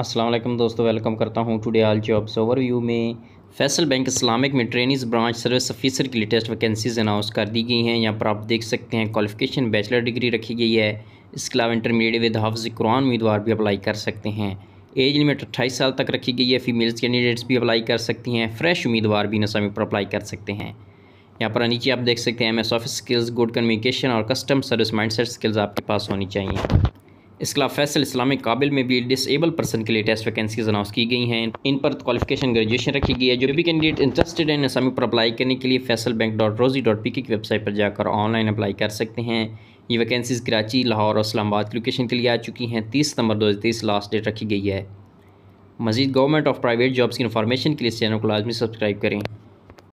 असलम दोस्तों वेलकम करता हूँ टुडे आल जॉब्स ओवरव्यू में फैसल बैंक इस्लामिक में ट्रेनिज ब्रांच सर्विस ऑफिसर के लिए टेस्ट वैकेंसीज अनाउंस कर दी गई हैं यहाँ पर आप देख सकते हैं क्वालिफिकेशन बैचलर डिग्री रखी गई है इसके अलावा इंटरमीडिएट विद हाफ़ कुरान उम्मीदवार भी अप्लाई कर सकते हैं एज लिमिट अट्ठाईस साल तक रखी गई है फीमेल्स कैंडिडेट्स भी अप्लाई कर सकती हैं फ्रेश उम्मीदवार भी नसामी पर अप्लाई कर सकते हैं यहाँ पर नीचे आप देख सकते हैं M S office skills good communication और कस्टम सर्विस माइंड स्किल्स आपके पास होनी चाहिए इसके अलावा फैसल इस्लामिक काबिल में भी डिसेबल पर्सन के लिए टेस्ट वैकेंसीज अनाउंस की गई हैं इन पर क्वालिफिकेशन ग्रेजुएशन रखी गई है जो भी कैंडिडेट इंटरेस्टेड हैं इसमें पर अप्लाई करने के लिए Faysal bank dot Rozee dot P की वेबसाइट पर जाकर ऑनलाइन अप्लाई कर सकते हैं ये वैकेंसीज कराची लाहौर और इस्लामाबाद की लोकेशन के लिए आ चुकी हैं तीस सितंबर दो हज़ार तेईस लास्ट डेट रखी गई है मजीद गवर्नमेंट ऑफ़ प्राइवेट जॉब्स की इन्फॉर्मेशन के लिए इस चैनल को लाजमी सब्सक्राइब करें